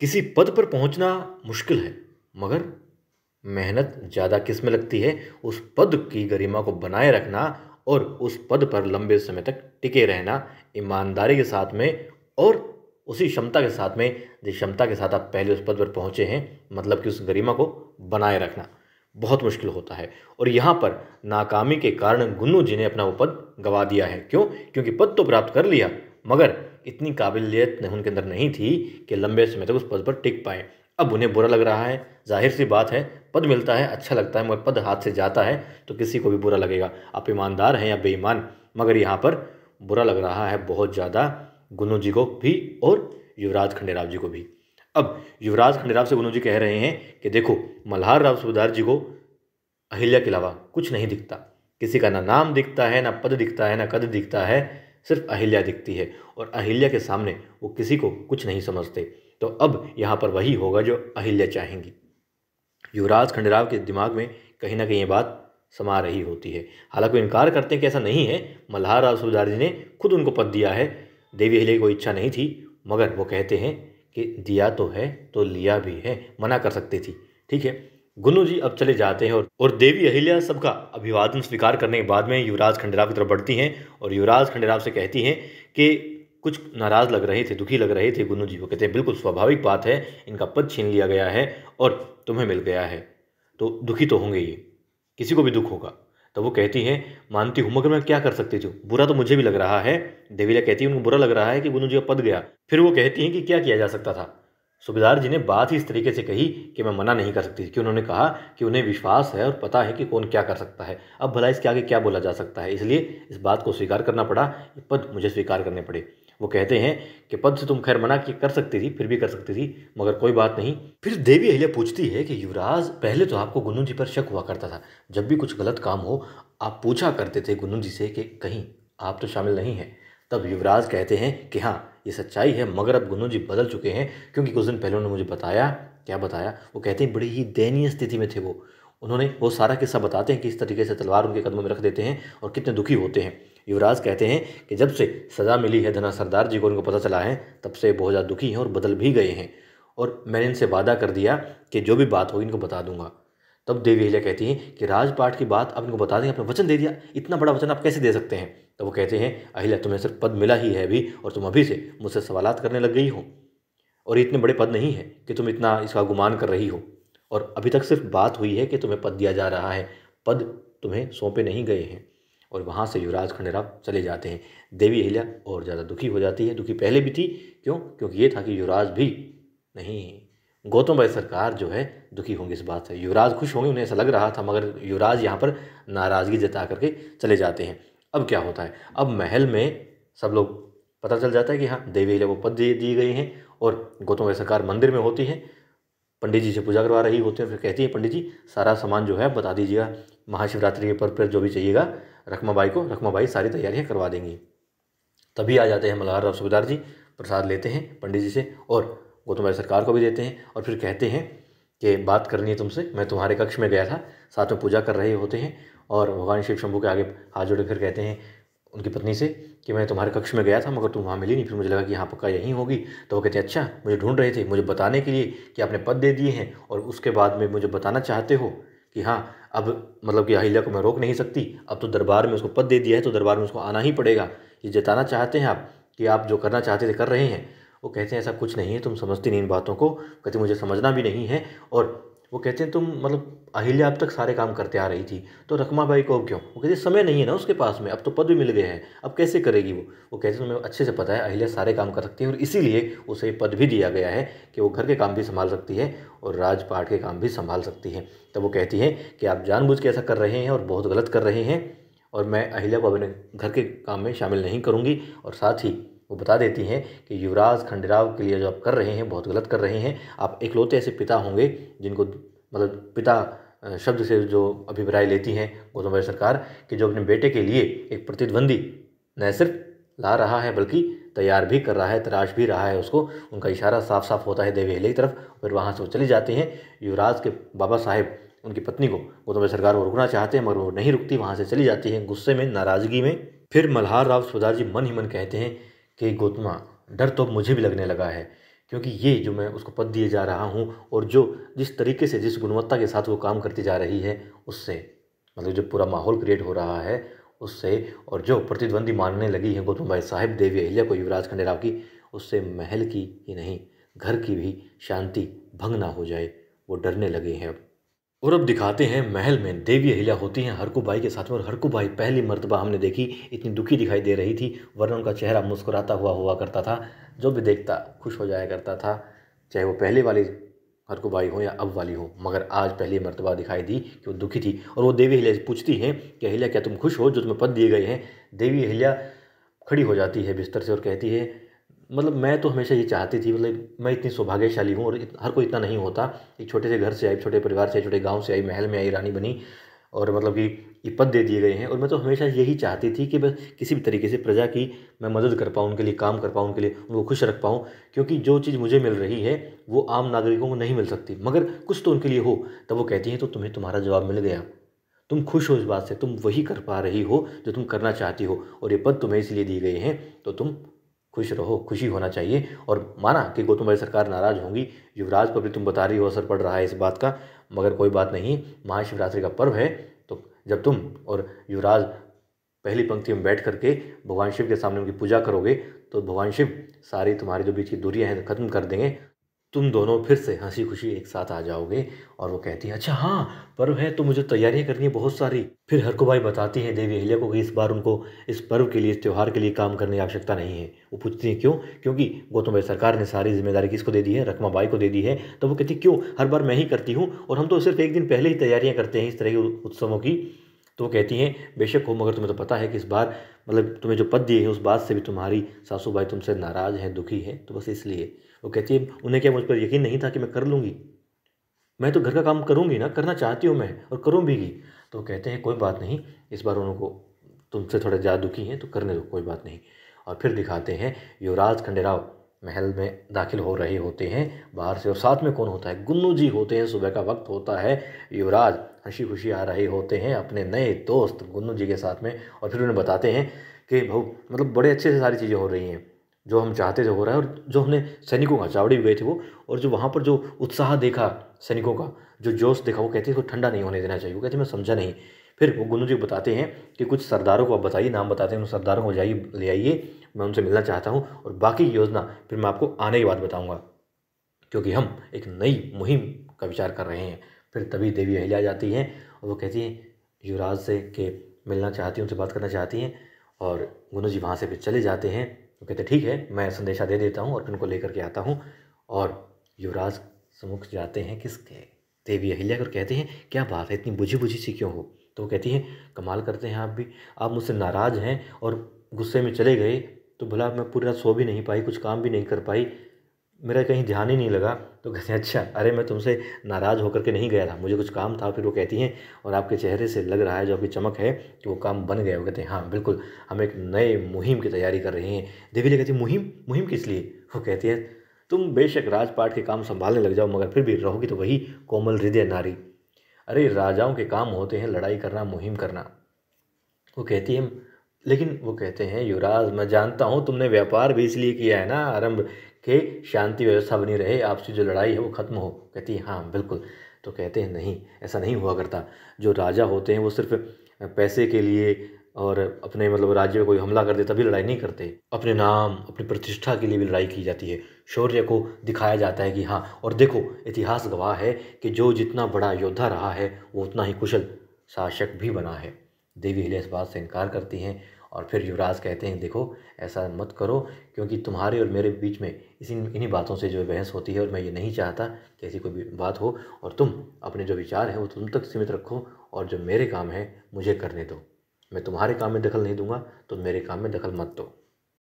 किसी पद पर पहुंचना मुश्किल है मगर मेहनत ज़्यादा किस में लगती है उस पद की गरिमा को बनाए रखना और उस पद पर लंबे समय तक टिके रहना ईमानदारी के साथ में और उसी क्षमता के साथ में जिस क्षमता के साथ आप पहले उस पद पर पहुँचे हैं मतलब कि उस गरिमा को बनाए रखना बहुत मुश्किल होता है और यहाँ पर नाकामी के कारण गुन्नू जी ने अपना वो पद गवा दिया है क्यों क्योंकि पद तो प्राप्त कर लिया मगर इतनी काबिलियत उनके अंदर नहीं थी कि लंबे समय तक उस पद पर टिक पाएँ अब उन्हें बुरा लग रहा है जाहिर सी बात है पद मिलता है अच्छा लगता है मगर पद हाथ से जाता है तो किसी को भी बुरा लगेगा आप ईमानदार हैं या बेईमान मगर यहाँ पर बुरा लग रहा है बहुत ज़्यादा गुनू जी को भी और युवराज खंडेराव जी को भी अब युवराज खंडेराव से गुनू जी कह रहे हैं कि देखो मल्हार राव सुबेदार जी को अहिल्या के अलावा कुछ नहीं दिखता किसी का ना नाम दिखता है ना पद दिखता है ना कद दिखता है सिर्फ अहिल्या दिखती है और अहिल्या के सामने वो किसी को कुछ नहीं समझते तो अब यहाँ पर वही होगा जो अहिल्या चाहेंगी युवराज खंडराव के दिमाग में कहीं ना कहीं ये बात समा रही होती है हालांकि इनकार करते हैं कि ऐसा नहीं है मल्हार राव सूबेदार जी ने खुद उनको पद दिया है देवी अहिल्या को इच्छा नहीं थी मगर वो कहते हैं कि दिया तो है तो लिया भी है मना कर सकती थी ठीक है गुनु जी अब चले जाते हैं और, और देवी अहिल्या सबका अभिवादन स्वीकार करने के बाद में युवराज खंडेराव की तरफ बढ़ती हैं और युवराज खंडेराव से कहती हैं कि कुछ नाराज़ लग रहे थे दुखी लग रहे थे गुनु जी वो कहते हैं बिल्कुल स्वाभाविक बात है इनका पद छीन लिया गया है और तुम्हें मिल गया है तो दुखी तो होंगे ये किसी को भी दुख होगा तो वो कहती हैं मानती हूँ मगर मैं क्या कर सकती थी बुरा तो मुझे भी लग रहा है देवीला कहती है उनको बुरा लग रहा है कि गुनू जी का पद गया फिर वो कहती हैं कि क्या किया जा सकता था सुबेदार जी ने बात ही इस तरीके से कही कि मैं मना नहीं कर सकती कि उन्होंने कहा कि उन्हें विश्वास है और पता है कि कौन क्या कर सकता है अब भला इसके आगे क्या बोला जा सकता है इसलिए इस बात को स्वीकार करना पड़ा ये पद मुझे स्वीकार करने पड़े वो कहते हैं कि पद से तुम खैर मना कि कर सकती थी फिर भी कर सकती थी मगर कोई बात नहीं फिर देवी अहिल्या पूछती है कि युवराज पहले तो आपको गुन्नू जी पर शक हुआ करता था जब भी कुछ गलत काम हो आप पूछा करते थे गुन्नू जी से कि कहीं आप तो शामिल नहीं हैं तब युवराज कहते हैं कि हाँ ये सच्चाई है मगर अब गुन्नू जी बदल चुके हैं क्योंकि कुछ दिन पहले उन्होंने मुझे बताया क्या बताया वो कहते हैं बड़ी ही दयनीय स्थिति में थे वो उन्होंने वो सारा किस्सा बताते हैं कि इस तरीके से तलवार उनके कदमों में रख देते हैं और कितने दुखी होते हैं युवराज कहते हैं कि जब से सज़ा मिली है धना सरदार जी को उनको पता चला है तब से बहुत ज़्यादा दुखी हैं और बदल भी गए हैं और मैंने इनसे वादा कर दिया कि जो भी बात होगी इनको बता दूंगा तब देवी अहिल्या कहती हैं कि राजपाट की बात आप इनको बता दें आपने वचन दे दिया इतना बड़ा वचन आप कैसे दे सकते हैं तब वो कहते हैं अहिल्या तुम्हें सिर्फ पद मिला ही है अभी और तुम अभी से मुझसे सवालात करने लग गई हो और इतने बड़े पद नहीं है कि तुम इतना इसका गुमान कर रही हो और अभी तक सिर्फ बात हुई है कि तुम्हें पद दिया जा रहा है पद तुम्हें सौंपे नहीं गए हैं और वहाँ से युवराज खंडेराव चले जाते हैं देवी अहिल्या और ज़्यादा दुखी हो जाती है दुखी पहले भी थी क्यों क्योंकि ये था कि युवराज भी नहीं गौतम भाई सरकार जो है दुखी होंगे इस बात से युवराज खुश होंगे उन्हें ऐसा लग रहा था मगर युवराज यहाँ पर नाराज़गी जता करके चले जाते हैं अब क्या होता है अब महल में सब लोग पता चल जाता है कि हाँ देवी को पद दिए गए हैं और गौतम भाई सरकार मंदिर में होती है पंडित जी से पूजा करवा रही होती हैं फिर कहती है पंडित जी सारा सामान जो है बता दीजिएगा महाशिवरात्रि के पर्व पर जो भी चाहिएगा रखमा बाई को रखमा बाई सारी तैयारियाँ करवा देंगी तभी आ जाते हैं मल्हार राव सुबेदार जी प्रसाद लेते हैं पंडित जी से और वो तुम्हारी सरकार को भी देते हैं और फिर कहते हैं कि बात करनी है तुमसे मैं तुम्हारे कक्ष में गया था साथ में पूजा कर रहे होते हैं और भगवान शिव शंभू के आगे हाथ जोड़े फिर कहते हैं उनकी पत्नी से कि मैं तुम्हारे कक्ष में गया था मगर तुम वहाँ मिली नहीं फिर मुझे लगा कि यहाँ पक्का यहीं होगी तो वो कहते हैं अच्छा मुझे ढूंढ रहे थे मुझे बताने के लिए कि आपने पद दे दिए हैं और उसके बाद में मुझे बताना चाहते हो कि हाँ अब मतलब कि अहिल्या को मैं रोक नहीं सकती अब तो दरबार में उसको पद दे दिया है तो दरबार में उसको आना ही पड़ेगा ये जताना चाहते हैं आप कि आप जो करना चाहते थे कर रहे हैं वो कहते हैं ऐसा कुछ नहीं है तुम समझती नहीं इन बातों को कहते मुझे समझना भी नहीं है और वो कहते हैं तुम मतलब अहिल्या अब तक सारे काम करते आ रही थी तो रकमा बाई को अब क्यों वो कहते समय नहीं है ना उसके पास में अब तो पद भी मिल गए हैं अब कैसे करेगी वो वो कहते हैं तुम्हें अच्छे से पता है अहिल्या सारे काम कर सकती है और इसीलिए उसे पद भी दिया गया है कि वो घर के काम भी संभाल सकती है और राजपाट के काम भी संभाल सकती है तब वो कहती है कि आप जानबूझ के ऐसा कर रहे हैं और बहुत गलत कर रहे हैं और मैं अहिल्या को अपने घर के काम में शामिल नहीं करूँगी और साथ ही वो बता देती हैं कि युवराज खंडेराव के लिए जो आप कर रहे हैं बहुत गलत कर रहे हैं आप इकलौते ऐसे पिता होंगे जिनको मतलब पिता शब्द से जो अभिप्राय लेती हैं गौतम सरकार कि जो अपने बेटे के लिए एक प्रतिद्वंदी न सिर्फ ला रहा है बल्कि तैयार भी कर रहा है तराश भी रहा है उसको उनका इशारा साफ साफ होता है देवेहले की तरफ फिर वहाँ से वो चले जाते हैं युवराज के बाबा साहेब उनकी पत्नी को गौतम सरकार को रुकना चाहते हैं मगर वो नहीं रुकती वहाँ से चली जाती है गुस्से में नाराज़गी में फिर मल्हार राव सुधार जी मन ही मन कहते हैं कि गौतमा डर तो मुझे भी लगने लगा है क्योंकि ये जो मैं उसको पद दिए जा रहा हूँ और जो जिस तरीके से जिस गुणवत्ता के साथ वो काम करती जा रही है उससे मतलब जो पूरा माहौल क्रिएट हो रहा है उससे और जो प्रतिद्वंदी मानने लगी है गौतम भाई साहेब देवी अहिल्या को युवराज खंडेराव की उससे महल की ही नहीं घर की भी शांति भंग ना हो जाए वो डरने लगे हैं अब और अब दिखाते हैं महल में देवी अहिल्या होती हैं हरकू भाई के साथ में और हरकू भाई पहली मरतबा हमने देखी इतनी दुखी दिखाई दे रही थी वरना उनका चेहरा मुस्कुराता हुआ हुआ करता था जो भी देखता खुश हो जाया करता था चाहे वो पहले वाली हरकू भाई हो या अब वाली हो मगर आज पहली मरतबा दिखाई दी कि वो दुखी थी और वो देवी अहिल्या पूछती हैं कि अहिल्या क्या तुम खुश हो जो तुम्हें पद दिए गए हैं देवी अहिल्या खड़ी हो जाती है बिस्तर से और कहती है मतलब मैं तो हमेशा ये चाहती थी मतलब मैं इतनी सौभाग्यशाली हूँ और इत, हर कोई इतना नहीं होता एक छोटे से घर से आई छोटे परिवार से छोटे गाँव से आई महल में आई रानी बनी और मतलब कि ये पद दे दिए गए हैं और मैं तो हमेशा यही चाहती थी कि बस किसी भी तरीके से प्रजा की मैं मदद कर पाऊँ उनके लिए काम कर पाऊँ उनके लिए उनको खुश रख पाऊँ क्योंकि जो चीज़ मुझे मिल रही है वो आम नागरिकों को नहीं मिल सकती मगर कुछ तो उनके लिए हो तब वो कहती हैं तो तुम्हें तुम्हारा जवाब मिल गया तुम खुश हो इस बात से तुम वही कर पा रही हो जो तुम करना चाहती हो और ये पद तुम्हें इसलिए दिए गए हैं तो तुम खुश रहो खुशी होना चाहिए और माना कि गौतम भाई सरकार नाराज़ होंगी युवराज पर भी तुम बता रही हो असर पड़ रहा है इस बात का मगर कोई बात नहीं महाशिवरात्रि का पर्व है तो जब तुम और युवराज पहली पंक्ति में बैठ करके भगवान शिव के सामने उनकी पूजा करोगे तो भगवान शिव सारी तुम्हारी जो बीच की दूरियाँ हैं खत्म कर देंगे तुम दोनों फिर से हंसी खुशी एक साथ आ जाओगे और वो कहती है अच्छा हाँ पर्व है तो मुझे तैयारियां करनी है बहुत सारी फिर भाई बताती है देवी अहिल्या को कि इस बार उनको इस पर्व के लिए इस त्यौहार के लिए काम करने की आवश्यकता नहीं है वो पूछती है क्यों क्योंकि गौतम भाई सरकार ने सारी जिम्मेदारी किसको दे दी है बाई को दे दी है तो वो कहती क्यों हर बार मैं ही करती हूँ और हम तो सिर्फ एक दिन पहले ही तैयारियाँ करते हैं इस तरह के उत्सवों की तो वो कहती हैं बेशक हो मगर तुम्हें तो पता है कि इस बार मतलब तुम्हें जो पद दिए हैं उस बात से भी तुम्हारी सासू भाई तुमसे नाराज़ हैं दुखी हैं तो बस इसलिए वो कहती है उन्हें क्या मुझ पर यकीन नहीं था कि मैं कर लूँगी मैं तो घर का काम करूँगी ना करना चाहती हूँ मैं और करूँ करूँगी तो कहते हैं कोई बात नहीं इस बार उनको तुमसे थोड़ा ज़्यादा दुखी हैं तो करने दो कोई बात नहीं और फिर दिखाते हैं युवराज खंडेराव महल में दाखिल हो रहे होते हैं बाहर से और साथ में कौन होता है गुन्नू जी होते हैं सुबह का वक्त होता है युवराज हंसी खुशी आ रहे होते हैं अपने नए दोस्त गुन्नू जी के साथ में और फिर उन्हें बताते हैं कि भाऊ मतलब बड़े अच्छे से सारी चीज़ें हो रही हैं जो हम चाहते थे हो रहा है और जो हमने सैनिकों का चावड़ी भी गए थे वो और जो वहाँ पर जो उत्साह देखा सैनिकों का जो जोश देखा वो कहते हैं इसको ठंडा नहीं होने देना चाहिए वो कहते मैं समझा नहीं फिर वो गुन्नू जी बताते हैं कि कुछ सरदारों को आप बताइए नाम बताते हैं उन सरदारों को जाइए ले आइए मैं उनसे मिलना चाहता हूँ और बाकी योजना फिर मैं आपको आने के बाद बताऊँगा क्योंकि हम एक नई मुहिम का विचार कर रहे हैं फिर तभी देवी अहिल्या जाती हैं और वो कहती हैं युवराज से के मिलना चाहती हैं उनसे बात करना चाहती हैं और गुनू जी वहाँ से फिर चले जाते हैं वो कहते ठीक है मैं संदेशा दे देता हूँ और उनको लेकर के आता हूँ और युवराज सम्मुख जाते हैं किसके देवी अहिल्या और कहते हैं क्या बात है इतनी बुझी बुझी सी क्यों हो तो वो कहती हैं कमाल करते हैं आप भी आप मुझसे नाराज़ हैं और गुस्से में चले गए तो भला मैं पूरी रात सो भी नहीं पाई कुछ काम भी नहीं कर पाई मेरा कहीं ध्यान ही नहीं लगा तो कहते हैं अच्छा अरे मैं तुमसे नाराज़ होकर के नहीं गया था मुझे कुछ काम था फिर वो कहती हैं और आपके चेहरे से लग रहा है जो आपकी चमक है कि वो काम बन गया वो कहते हैं हाँ बिल्कुल हम एक नए मुहिम की तैयारी कर रहे हैं देवी जी कहती है मुहिम मुहिम किस लिए वो कहती है तुम बेशक राजपाट के काम संभालने लग जाओ मगर फिर भी रहोगी तो वही कोमल हृदय नारी अरे राजाओं के काम होते हैं लड़ाई करना मुहिम करना वो कहती है लेकिन वो कहते हैं युवराज मैं जानता हूँ तुमने व्यापार भी इसलिए किया है ना आरंभ के शांति व्यवस्था बनी रहे आपसी जो लड़ाई है वो ख़त्म हो कहती है हाँ बिल्कुल तो कहते हैं नहीं ऐसा नहीं हुआ करता जो राजा होते हैं वो सिर्फ पैसे के लिए और अपने मतलब राज्य में कोई हमला कर दे तभी लड़ाई नहीं करते अपने नाम अपनी प्रतिष्ठा के लिए भी लड़ाई की जाती है शौर्य को दिखाया जाता है कि हाँ और देखो इतिहास गवाह है कि जो जितना बड़ा योद्धा रहा है वो उतना ही कुशल शासक भी बना है देवी हिले इस बात से इनकार करती हैं और फिर युवराज कहते हैं देखो ऐसा मत करो क्योंकि तुम्हारे और मेरे बीच में इसी इन्हीं बातों से जो बहस होती है और मैं ये नहीं चाहता कि ऐसी कोई बात हो और तुम अपने जो विचार हैं वो तुम तक सीमित रखो और जो मेरे काम हैं मुझे करने दो मैं तुम्हारे काम में दखल नहीं दूंगा तो मेरे काम में दखल मत दो